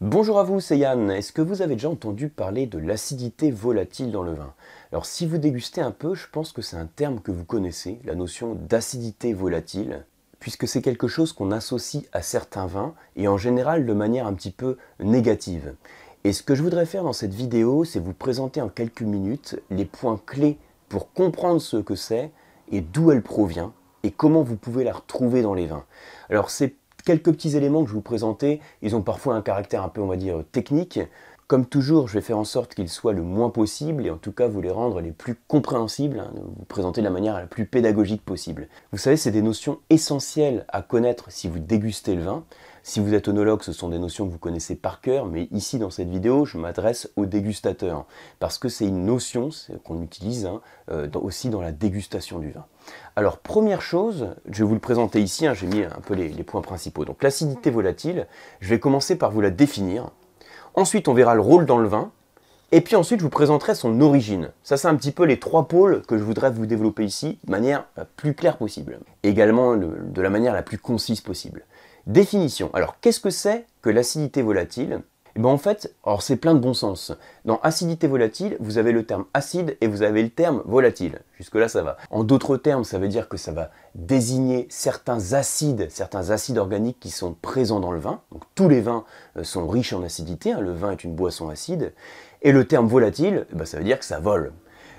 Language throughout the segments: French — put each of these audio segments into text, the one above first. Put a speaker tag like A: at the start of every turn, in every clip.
A: Bonjour à vous, c'est Yann. Est-ce que vous avez déjà entendu parler de l'acidité volatile dans le vin Alors si vous dégustez un peu, je pense que c'est un terme que vous connaissez, la notion d'acidité volatile, puisque c'est quelque chose qu'on associe à certains vins, et en général de manière un petit peu négative. Et ce que je voudrais faire dans cette vidéo, c'est vous présenter en quelques minutes les points clés pour comprendre ce que c'est et d'où elle provient et comment vous pouvez la retrouver dans les vins. Alors c'est quelques petits éléments que je vous présentais, ils ont parfois un caractère un peu, on va dire, technique, comme toujours, je vais faire en sorte qu'ils soient le moins possible et en tout cas vous les rendre les plus compréhensibles, hein, vous présenter de la manière la plus pédagogique possible. Vous savez, c'est des notions essentielles à connaître si vous dégustez le vin. Si vous êtes onologue, ce sont des notions que vous connaissez par cœur, mais ici dans cette vidéo, je m'adresse aux dégustateurs parce que c'est une notion qu'on utilise hein, euh, aussi dans la dégustation du vin. Alors première chose, je vais vous le présenter ici, hein, j'ai mis un peu les points principaux. Donc l'acidité volatile, je vais commencer par vous la définir. Ensuite, on verra le rôle dans le vin. Et puis ensuite, je vous présenterai son origine. Ça, c'est un petit peu les trois pôles que je voudrais vous développer ici, de manière la euh, plus claire possible. Également, de la manière la plus concise possible. Définition. Alors, qu'est-ce que c'est que l'acidité volatile et eh ben, en fait, alors c'est plein de bon sens. Dans acidité volatile, vous avez le terme acide et vous avez le terme volatile. Jusque-là, ça va. En d'autres termes, ça veut dire que ça va désigner certains acides, certains acides organiques qui sont présents dans le vin. Donc tous les vins euh, sont riches en acidité, hein. le vin est une boisson acide. Et le terme volatile, eh ben, ça veut dire que ça vole.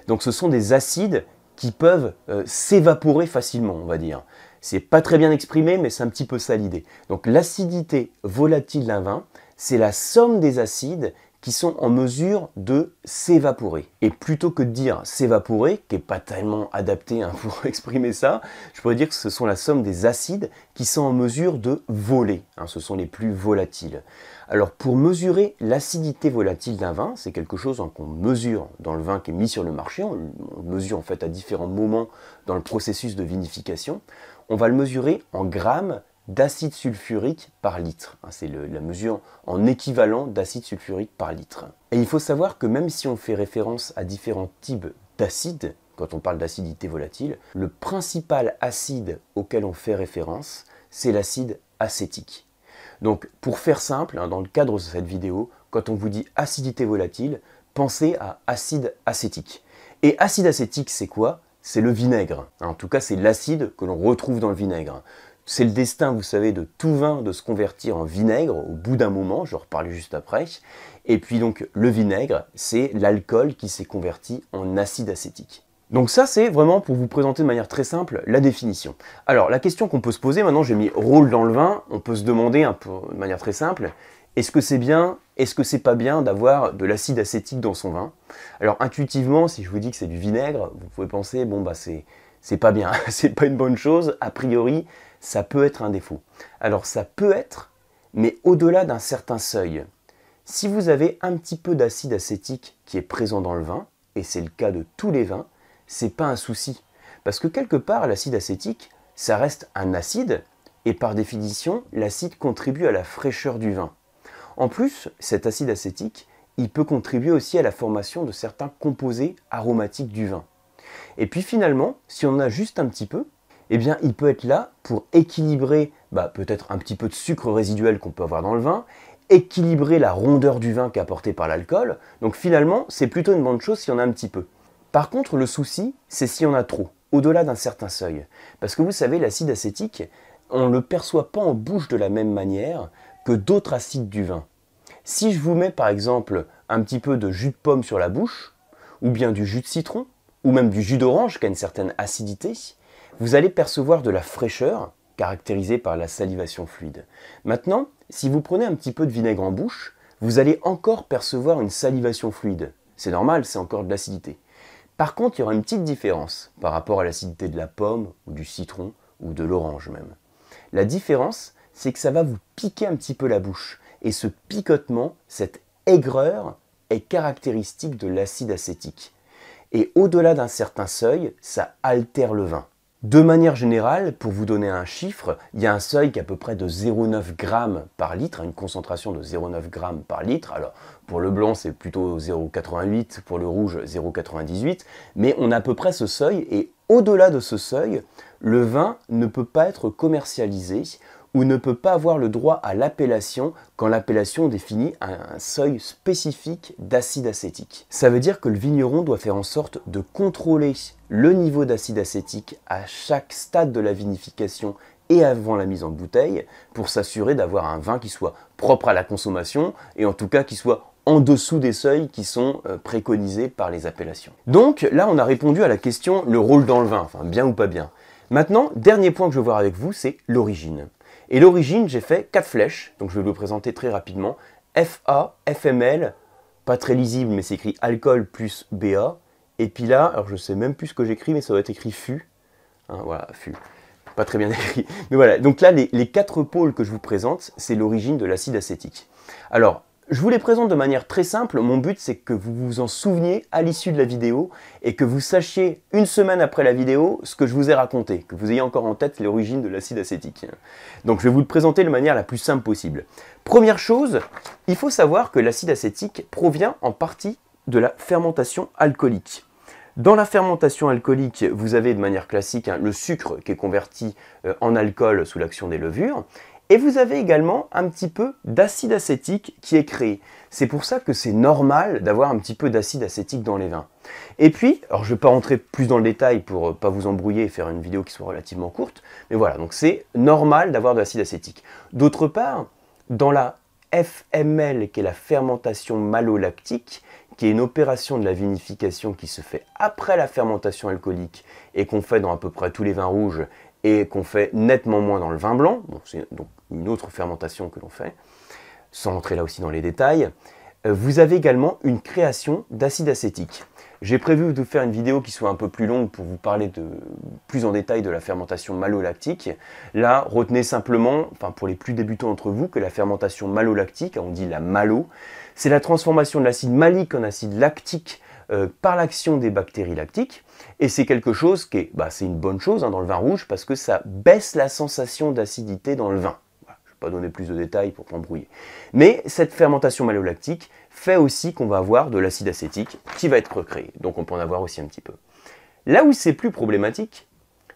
A: Donc ce sont des acides qui peuvent euh, s'évaporer facilement, on va dire. C'est pas très bien exprimé, mais c'est un petit peu ça l'idée. Donc l'acidité volatile d'un vin, c'est la somme des acides qui sont en mesure de s'évaporer. Et plutôt que de dire s'évaporer, qui n'est pas tellement adapté hein, pour exprimer ça, je pourrais dire que ce sont la somme des acides qui sont en mesure de voler. Hein. ce sont les plus volatiles. Alors pour mesurer l'acidité volatile d'un vin, c'est quelque chose hein, qu'on mesure dans le vin qui est mis sur le marché, on mesure en fait à différents moments dans le processus de vinification, on va le mesurer en grammes d'acide sulfurique par litre. Hein, c'est la mesure en équivalent d'acide sulfurique par litre. Et il faut savoir que même si on fait référence à différents types d'acides, quand on parle d'acidité volatile, le principal acide auquel on fait référence, c'est l'acide acétique. Donc pour faire simple, hein, dans le cadre de cette vidéo, quand on vous dit acidité volatile, pensez à acide acétique. Et acide acétique, c'est quoi C'est le vinaigre. En tout cas, c'est l'acide que l'on retrouve dans le vinaigre c'est le destin, vous savez, de tout vin de se convertir en vinaigre au bout d'un moment, je reparler juste après. Et puis donc le vinaigre, c'est l'alcool qui s'est converti en acide acétique. Donc ça, c'est vraiment pour vous présenter de manière très simple la définition. Alors la question qu'on peut se poser, maintenant j'ai mis rôle dans le vin, on peut se demander hein, de manière très simple, est-ce que c'est bien, est-ce que c'est pas bien d'avoir de l'acide acétique dans son vin Alors intuitivement, si je vous dis que c'est du vinaigre, vous pouvez penser, bon bah c'est pas bien, c'est pas une bonne chose, a priori ça peut être un défaut. Alors ça peut être, mais au-delà d'un certain seuil. Si vous avez un petit peu d'acide acétique qui est présent dans le vin, et c'est le cas de tous les vins, c'est pas un souci. Parce que quelque part, l'acide acétique, ça reste un acide, et par définition, l'acide contribue à la fraîcheur du vin. En plus, cet acide acétique, il peut contribuer aussi à la formation de certains composés aromatiques du vin. Et puis finalement, si on a juste un petit peu, eh bien, il peut être là pour équilibrer bah, peut-être un petit peu de sucre résiduel qu'on peut avoir dans le vin, équilibrer la rondeur du vin qu'apporté par l'alcool. Donc finalement, c'est plutôt une bonne chose si on a un petit peu. Par contre, le souci, c'est si on a trop, au-delà d'un certain seuil. Parce que vous savez, l'acide acétique, on ne le perçoit pas en bouche de la même manière que d'autres acides du vin. Si je vous mets par exemple un petit peu de jus de pomme sur la bouche, ou bien du jus de citron, ou même du jus d'orange qui a une certaine acidité, vous allez percevoir de la fraîcheur caractérisée par la salivation fluide. Maintenant, si vous prenez un petit peu de vinaigre en bouche, vous allez encore percevoir une salivation fluide. C'est normal, c'est encore de l'acidité. Par contre, il y aura une petite différence par rapport à l'acidité de la pomme ou du citron ou de l'orange même. La différence, c'est que ça va vous piquer un petit peu la bouche. Et ce picotement, cette aigreur, est caractéristique de l'acide acétique. Et au-delà d'un certain seuil, ça altère le vin. De manière générale, pour vous donner un chiffre, il y a un seuil qui est à peu près de 0,9 g par litre, une concentration de 0,9 g par litre. Alors pour le blanc c'est plutôt 0,88, pour le rouge 0,98, mais on a à peu près ce seuil et au-delà de ce seuil, le vin ne peut pas être commercialisé ou ne peut pas avoir le droit à l'appellation quand l'appellation définit un seuil spécifique d'acide acétique. Ça veut dire que le vigneron doit faire en sorte de contrôler le niveau d'acide acétique à chaque stade de la vinification et avant la mise en bouteille pour s'assurer d'avoir un vin qui soit propre à la consommation et en tout cas qui soit en dessous des seuils qui sont euh, préconisés par les appellations. Donc là on a répondu à la question le rôle dans le vin, bien ou pas bien. Maintenant, dernier point que je veux voir avec vous, c'est l'origine. Et l'origine, j'ai fait quatre flèches, donc je vais vous le présenter très rapidement. FA, FML, pas très lisible mais c'est écrit alcool plus BA, et puis là, alors je sais même plus ce que j'écris, mais ça doit être écrit FU. Hein, voilà, FU. Pas très bien écrit. Mais voilà, donc là, les, les quatre pôles que je vous présente, c'est l'origine de l'acide acétique. Alors, je vous les présente de manière très simple. Mon but, c'est que vous vous en souveniez à l'issue de la vidéo et que vous sachiez une semaine après la vidéo ce que je vous ai raconté, que vous ayez encore en tête l'origine de l'acide acétique. Donc, je vais vous le présenter de manière la plus simple possible. Première chose, il faut savoir que l'acide acétique provient en partie de la fermentation alcoolique. Dans la fermentation alcoolique, vous avez de manière classique hein, le sucre qui est converti euh, en alcool sous l'action des levures. Et vous avez également un petit peu d'acide acétique qui est créé. C'est pour ça que c'est normal d'avoir un petit peu d'acide acétique dans les vins. Et puis, alors je ne vais pas rentrer plus dans le détail pour ne euh, pas vous embrouiller et faire une vidéo qui soit relativement courte, mais voilà, donc c'est normal d'avoir de l'acide acétique. D'autre part, dans la FML, qui est la fermentation malolactique, qui est une opération de la vinification qui se fait après la fermentation alcoolique et qu'on fait dans à peu près tous les vins rouges et qu'on fait nettement moins dans le vin blanc, donc c'est donc une autre fermentation que l'on fait, sans entrer là aussi dans les détails, euh, vous avez également une création d'acide acétique. J'ai prévu de faire une vidéo qui soit un peu plus longue pour vous parler de, plus en détail de la fermentation malolactique. Là, retenez simplement, pour les plus débutants entre vous, que la fermentation malolactique, on dit la malo, c'est la transformation de l'acide malique en acide lactique euh, par l'action des bactéries lactiques. Et c'est quelque chose qui est, bah, c'est une bonne chose hein, dans le vin rouge parce que ça baisse la sensation d'acidité dans le vin donner plus de détails pour pas embrouiller. Mais cette fermentation malolactique fait aussi qu'on va avoir de l'acide acétique qui va être recréé. Donc on peut en avoir aussi un petit peu. Là où c'est plus problématique,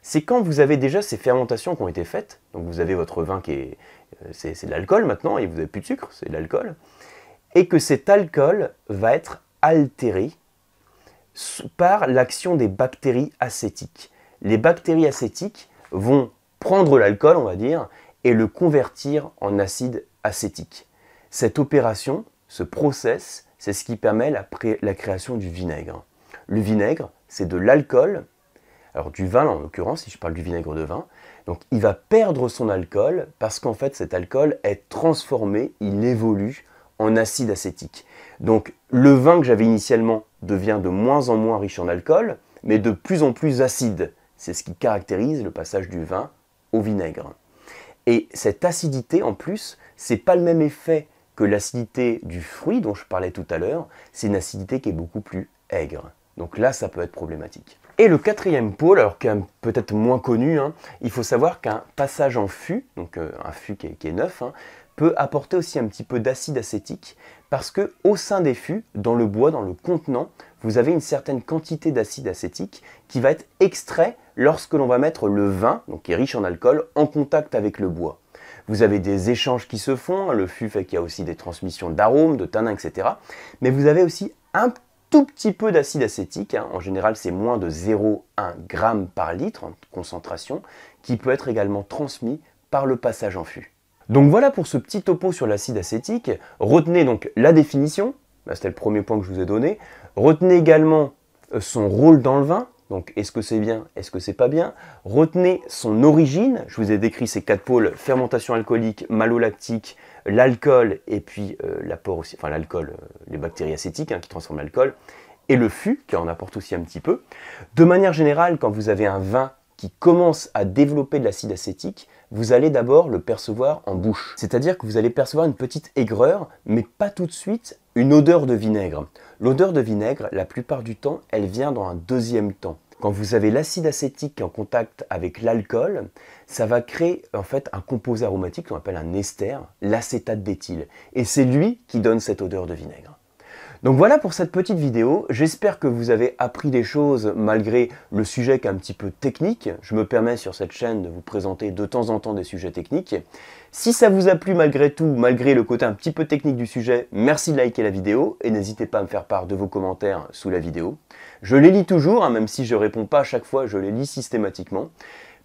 A: c'est quand vous avez déjà ces fermentations qui ont été faites. Donc vous avez votre vin qui est... Euh, c'est de l'alcool maintenant, et vous n'avez plus de sucre, c'est de l'alcool. Et que cet alcool va être altéré par l'action des bactéries acétiques. Les bactéries acétiques vont prendre l'alcool, on va dire, et le convertir en acide acétique. Cette opération, ce process, c'est ce qui permet la, la, création du vinaigre. Le vinaigre, c'est de l'alcool, alors du vin en l'occurrence, si je parle du vinaigre de vin, donc il va perdre son alcool parce qu'en fait cet alcool est transformé, il évolue en acide acétique. Donc le vin que j'avais initialement devient de moins en moins riche en alcool, mais de plus en plus acide. C'est ce qui caractérise le passage du vin au vinaigre. Et cette acidité, en plus, c'est pas le même effet que l'acidité du fruit dont je parlais tout à l'heure. C'est une acidité qui est beaucoup plus aigre. Donc là, ça peut être problématique. Et le quatrième pôle, alors qu'un peut-être moins connu, hein, il faut savoir qu'un passage en fût, donc euh, un fût qui est, neuf, hein, peut apporter aussi un petit peu d'acide acétique parce que au sein des fûts, dans le bois, dans le contenant, vous avez une certaine quantité d'acide acétique qui va être extrait lorsque l'on va mettre le vin, donc qui est riche en alcool, en contact avec le bois. Vous avez des échanges qui se font, hein, le fût fait qu'il y a aussi des transmissions d'arômes, de tanins, etc. Mais vous avez aussi un tout petit peu d'acide acétique, hein. en général c'est moins de 0,1 g par litre en concentration, qui peut être également transmis par le passage en fût. Donc voilà pour ce petit topo sur l'acide acétique. Retenez donc la définition, c'était le premier point que je vous ai donné. Retenez également euh, son rôle dans le vin, donc est-ce que c'est bien, est-ce que c'est pas bien. Retenez son origine, je vous ai décrit ces quatre pôles, fermentation alcoolique, malolactique, l'alcool et puis euh, l'apport aussi, enfin l'alcool, euh, les bactéries acétiques hein, qui transforment l'alcool, et le fût qui en apporte aussi un petit peu. De manière générale, quand vous avez un vin qui commence à développer de l'acide acétique, vous allez d'abord le percevoir en bouche. C'est-à-dire que vous allez percevoir une petite aigreur, mais pas tout de suite une odeur de vinaigre. L'odeur de vinaigre, la plupart du temps, elle vient dans un deuxième temps. Quand vous avez l'acide acétique en contact avec l'alcool, ça va créer en fait un composé aromatique qu'on appelle un ester, l'acétate d'éthyle. Et c'est lui qui donne cette odeur de vinaigre. Donc voilà pour cette petite vidéo, j'espère que vous avez appris des choses malgré le sujet qui est un petit peu technique. Je me permets sur cette chaîne de vous présenter de temps en temps des sujets techniques. Si ça vous a plu malgré tout, malgré le côté un petit peu technique du sujet, merci de liker la vidéo et n'hésitez pas à me faire part de vos commentaires sous la vidéo. Je les lis toujours, hein, même si je ne réponds pas à chaque fois, je les lis systématiquement.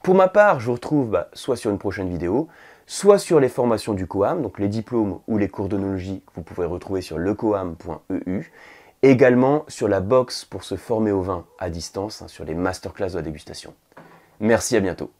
A: Pour ma part, je vous retrouve bah, soit sur une prochaine vidéo, soit sur les formations du COAM, donc les diplômes ou les cours d'onologie que vous pouvez retrouver sur lecoam.eu, également sur la box pour se former au vin à distance, hein, sur les masterclass de la dégustation. Merci à bientôt.